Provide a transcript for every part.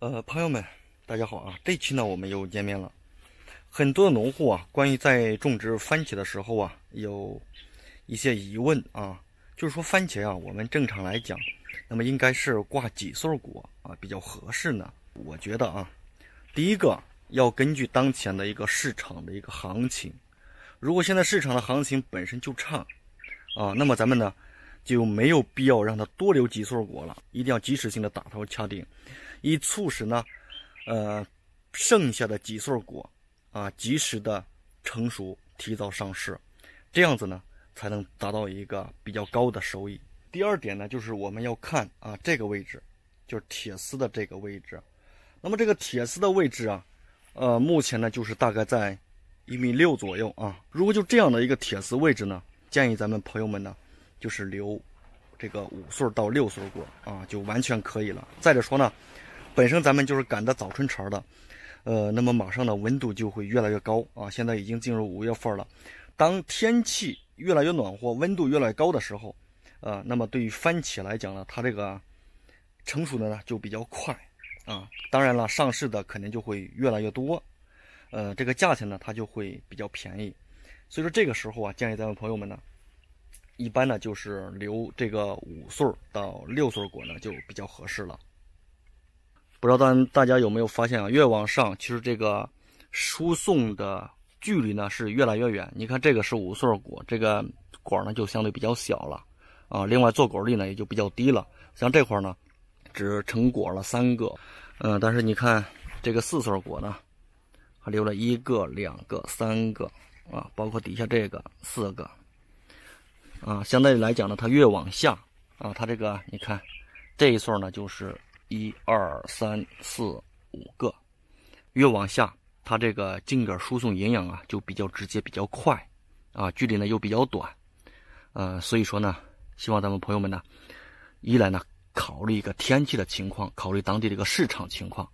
呃，朋友们，大家好啊！这期呢，我们又见面了。很多农户啊，关于在种植番茄的时候啊，有一些疑问啊，就是说番茄啊，我们正常来讲，那么应该是挂几穗果啊比较合适呢？我觉得啊，第一个要根据当前的一个市场的一个行情，如果现在市场的行情本身就差啊，那么咱们呢就没有必要让它多留几穗果了，一定要及时性的打头掐顶。以促使呢，呃，剩下的几穗果啊及时的成熟，提早上市，这样子呢才能达到一个比较高的收益。第二点呢，就是我们要看啊这个位置，就是铁丝的这个位置。那么这个铁丝的位置啊，呃，目前呢就是大概在一米六左右啊。如果就这样的一个铁丝位置呢，建议咱们朋友们呢，就是留这个五穗到六穗果啊，就完全可以了。再者说呢。本身咱们就是赶的早春茬的，呃，那么马上呢温度就会越来越高啊，现在已经进入五月份了。当天气越来越暖和，温度越来越高的时候，呃，那么对于番茄来讲呢，它这个成熟的呢就比较快啊。当然了，上市的肯定就会越来越多，呃，这个价钱呢它就会比较便宜。所以说这个时候啊，建议咱们朋友们呢，一般呢就是留这个五穗到六穗果呢就比较合适了。不知道大大家有没有发现啊？越往上，其实这个输送的距离呢是越来越远。你看这个是五穗果，这个果呢就相对比较小了啊。另外坐果率呢也就比较低了。像这块呢，只成果了三个，嗯，但是你看这个四穗果呢，还留了一个、两个、三个啊。包括底下这个四个啊，相对来讲呢，它越往下啊，它这个你看这一穗呢就是。一二三四五个，越往下，它这个茎秆输送营养啊，就比较直接，比较快，啊，距离呢又比较短，呃，所以说呢，希望咱们朋友们呢，一来呢考虑一个天气的情况，考虑当地的一个市场情况，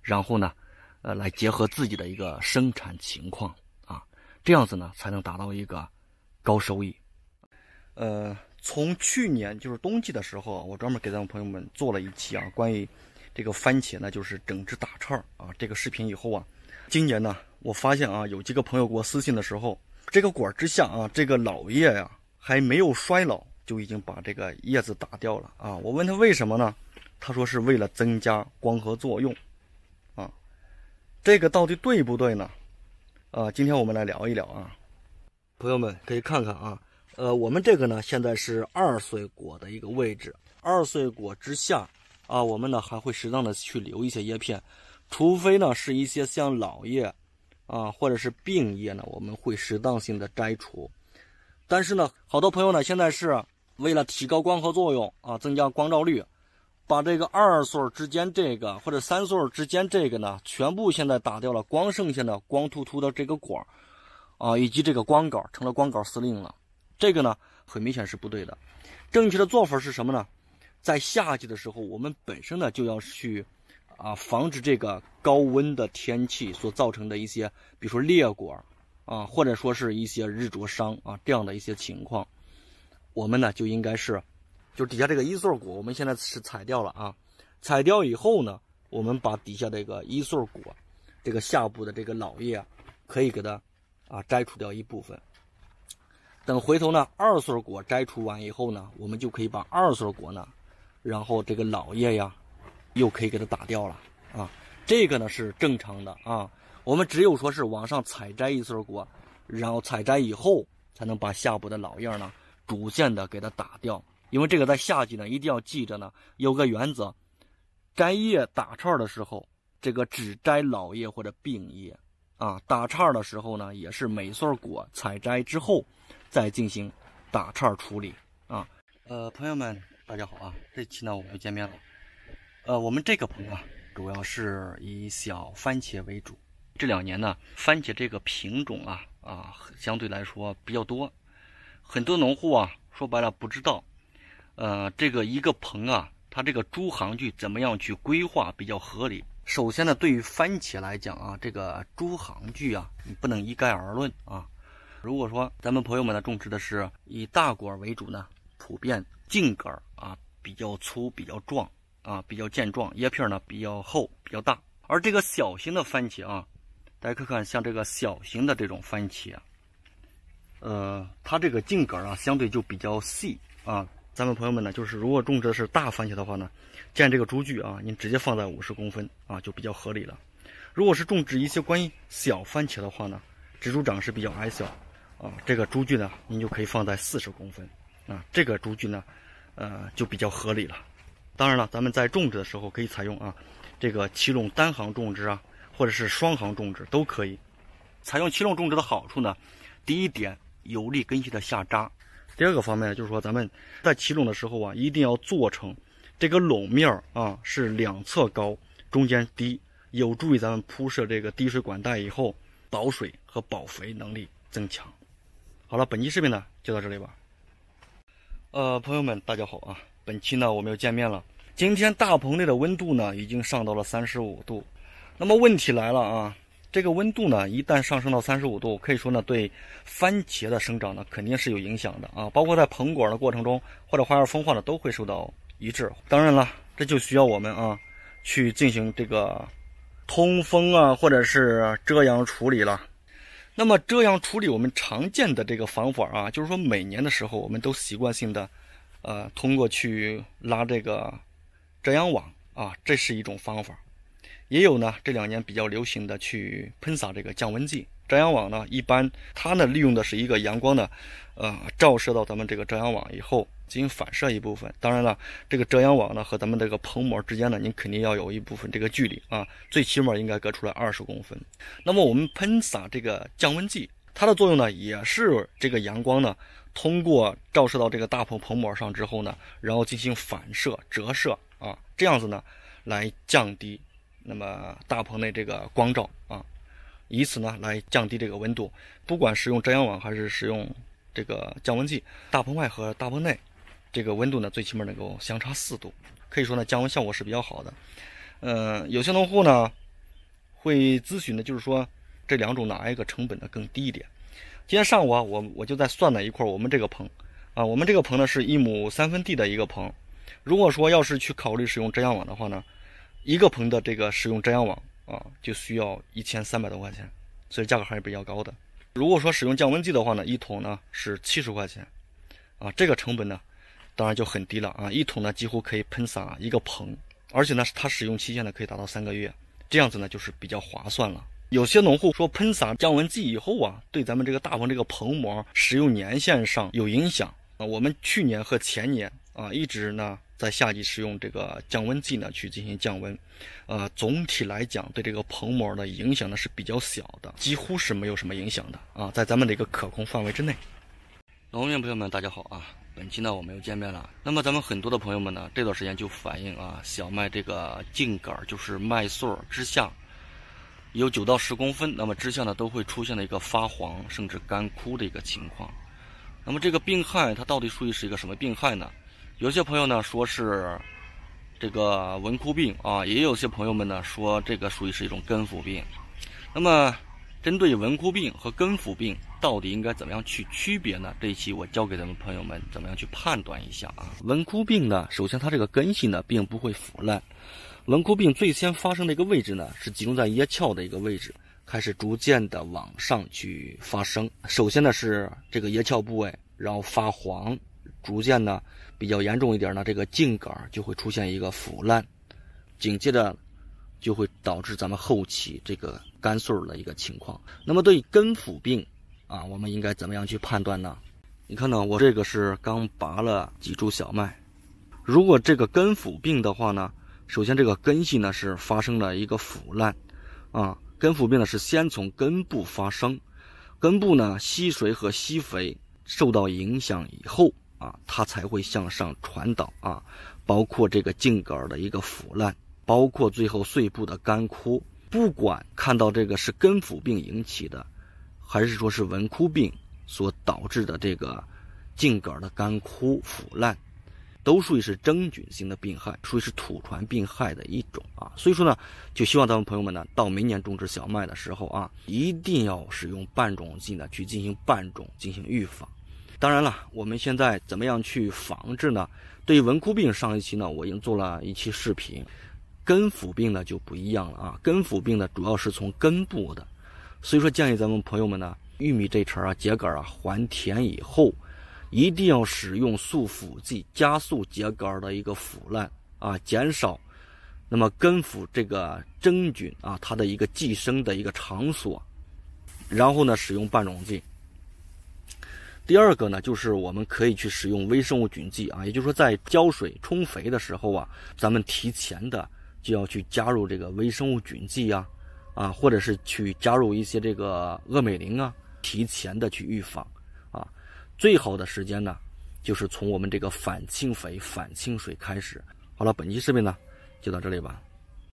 然后呢，呃，来结合自己的一个生产情况啊，这样子呢才能达到一个高收益，呃。从去年就是冬季的时候，我专门给咱们朋友们做了一期啊，关于这个番茄，呢，就是整枝打杈啊，这个视频以后啊，今年呢，我发现啊，有几个朋友给我私信的时候，这个果儿之下啊，这个老叶呀还没有衰老，就已经把这个叶子打掉了啊。我问他为什么呢？他说是为了增加光合作用啊，这个到底对不对呢？啊，今天我们来聊一聊啊，朋友们可以看看啊。呃，我们这个呢，现在是二穗果的一个位置，二穗果之下啊，我们呢还会适当的去留一些叶片，除非呢是一些像老叶啊或者是病叶呢，我们会适当性的摘除。但是呢，好多朋友呢现在是为了提高光合作用啊，增加光照率，把这个二穗之间这个或者三穗之间这个呢，全部现在打掉了，光剩下的光秃秃的这个果儿啊，以及这个光杆儿成了光杆司令了。这个呢，很明显是不对的。正确的做法是什么呢？在夏季的时候，我们本身呢就要去啊防止这个高温的天气所造成的一些，比如说裂果啊，或者说是一些日灼伤啊这样的一些情况。我们呢就应该是，就底下这个一穗果，我们现在是采掉了啊。采掉以后呢，我们把底下这个一穗果，这个下部的这个老叶，可以给它啊摘除掉一部分。等回头呢，二穗果摘除完以后呢，我们就可以把二穗果呢，然后这个老叶呀，又可以给它打掉了啊。这个呢是正常的啊。我们只有说是往上采摘一穗果，然后采摘以后，才能把下部的老叶呢逐渐的给它打掉。因为这个在夏季呢，一定要记着呢，有个原则：摘叶打杈的时候，这个只摘老叶或者病叶啊；打杈的时候呢，也是每穗果采摘之后。再进行打叉处理啊。呃，朋友们，大家好啊！这期呢，我们又见面了。呃，我们这个棚啊，主要是以小番茄为主。这两年呢，番茄这个品种啊，啊，相对来说比较多。很多农户啊，说白了不知道，呃，这个一个棚啊，它这个株行距怎么样去规划比较合理？首先呢，对于番茄来讲啊，这个株行距啊，你不能一概而论啊。如果说咱们朋友们呢种植的是以大果为主呢，普遍茎秆啊比较粗、比较壮啊比较健壮，叶片呢比较厚、比较大。而这个小型的番茄啊，大家看看，像这个小型的这种番茄，呃，它这个茎秆啊相对就比较细啊。咱们朋友们呢，就是如果种植的是大番茄的话呢，建这个株距啊，您直接放在五十公分啊就比较合理了。如果是种植一些关于小番茄的话呢，植株长是比较矮小。啊，这个株距呢，您就可以放在四十公分啊。这个株距呢，呃，就比较合理了。当然了，咱们在种植的时候可以采用啊，这个起垄单行种植啊，或者是双行种植都可以。采用起垄种植的好处呢，第一点有利根系的下扎，第二个方面就是说，咱们在起垄的时候啊，一定要做成这个垄面啊是两侧高，中间低，有助于咱们铺设这个滴水管带以后保水和保肥能力增强。好了，本期视频呢就到这里吧。呃，朋友们，大家好啊！本期呢我们又见面了。今天大棚内的温度呢已经上到了三十五度，那么问题来了啊！这个温度呢一旦上升到三十五度，可以说呢对番茄的生长呢肯定是有影响的啊，包括在膨果的过程中或者花芽分化呢都会受到抑制。当然了，这就需要我们啊去进行这个通风啊或者是遮阳处理了。那么遮阳处理，我们常见的这个方法啊，就是说每年的时候，我们都习惯性的，呃，通过去拉这个遮阳网啊，这是一种方法。也有呢，这两年比较流行的去喷洒这个降温剂。遮阳网呢，一般它呢利用的是一个阳光呢，呃，照射到咱们这个遮阳网以后进行反射一部分。当然了，这个遮阳网呢和咱们这个棚膜之间呢，您肯定要有一部分这个距离啊，最起码应该隔出来二十公分。那么我们喷洒这个降温剂，它的作用呢也是这个阳光呢通过照射到这个大棚棚膜上之后呢，然后进行反射折射啊，这样子呢来降低那么大棚内这个光照啊。以此呢来降低这个温度，不管是用遮阳网还是使用这个降温剂，大棚外和大棚内这个温度呢最起码能够相差四度，可以说呢降温效果是比较好的。嗯，有些农户呢会咨询呢就是说这两种哪一个成本呢更低一点。今天上午啊我我就在算了一块我们这个棚啊，我们这个棚呢是一亩三分地的一个棚，如果说要是去考虑使用遮阳网的话呢，一个棚的这个使用遮阳网。啊，就需要一千三百多块钱，所以价格还是比较高的。如果说使用降温剂的话呢，一桶呢是七十块钱，啊，这个成本呢，当然就很低了啊。一桶呢几乎可以喷洒一个棚，而且呢它使用期限呢可以达到三个月，这样子呢就是比较划算了。有些农户说喷洒降温剂以后啊，对咱们这个大棚这个棚膜使用年限上有影响啊。我们去年和前年啊一直呢。在夏季使用这个降温剂呢，去进行降温，呃，总体来讲对这个棚膜的影响呢是比较小的，几乎是没有什么影响的啊，在咱们的一个可控范围之内。农民朋友们，大家好啊！本期呢我们又见面了。那么咱们很多的朋友们呢，这段时间就反映啊，小麦这个茎秆就是麦穗儿之下有九到十公分，那么之下呢都会出现了一个发黄甚至干枯的一个情况。那么这个病害它到底属于是一个什么病害呢？有些朋友呢说是这个纹枯病啊，也有些朋友们呢说这个属于是一种根腐病。那么，针对纹枯病和根腐病，到底应该怎么样去区别呢？这一期我教给咱们朋友们怎么样去判断一下啊。纹枯病呢，首先它这个根系呢并不会腐烂，纹枯病最先发生的一个位置呢是集中在叶鞘的一个位置，开始逐渐的往上去发生。首先呢是这个叶鞘部位，然后发黄。逐渐呢，比较严重一点呢，这个茎秆就会出现一个腐烂，紧接着就会导致咱们后期这个干穗的一个情况。那么对根腐病啊，我们应该怎么样去判断呢？你看到我这个是刚拔了几株小麦，如果这个根腐病的话呢，首先这个根系呢是发生了一个腐烂，啊，根腐病呢是先从根部发生，根部呢吸水和吸肥受到影响以后。啊，它才会向上传导啊，包括这个茎秆的一个腐烂，包括最后碎部的干枯。不管看到这个是根腐病引起的，还是说是纹枯病所导致的这个茎秆的干枯腐烂，都属于是真菌性的病害，属于是土传病害的一种啊。所以说呢，就希望咱们朋友们呢，到明年种植小麦的时候啊，一定要使用拌种剂呢去进行拌种，进行预防。当然了，我们现在怎么样去防治呢？对于纹枯病，上一期呢我已经做了一期视频。根腐病呢就不一样了啊，根腐病呢主要是从根部的，所以说建议咱们朋友们呢，玉米这茬啊，秸秆啊还田以后，一定要使用速腐剂加速秸秆的一个腐烂啊，减少那么根腐这个真菌啊它的一个寄生的一个场所，然后呢使用半溶剂。第二个呢，就是我们可以去使用微生物菌剂啊，也就是说在浇水冲肥的时候啊，咱们提前的就要去加入这个微生物菌剂啊，啊，或者是去加入一些这个恶美灵啊，提前的去预防啊。最好的时间呢，就是从我们这个反清肥、反清水开始。好了，本期视频呢就到这里吧。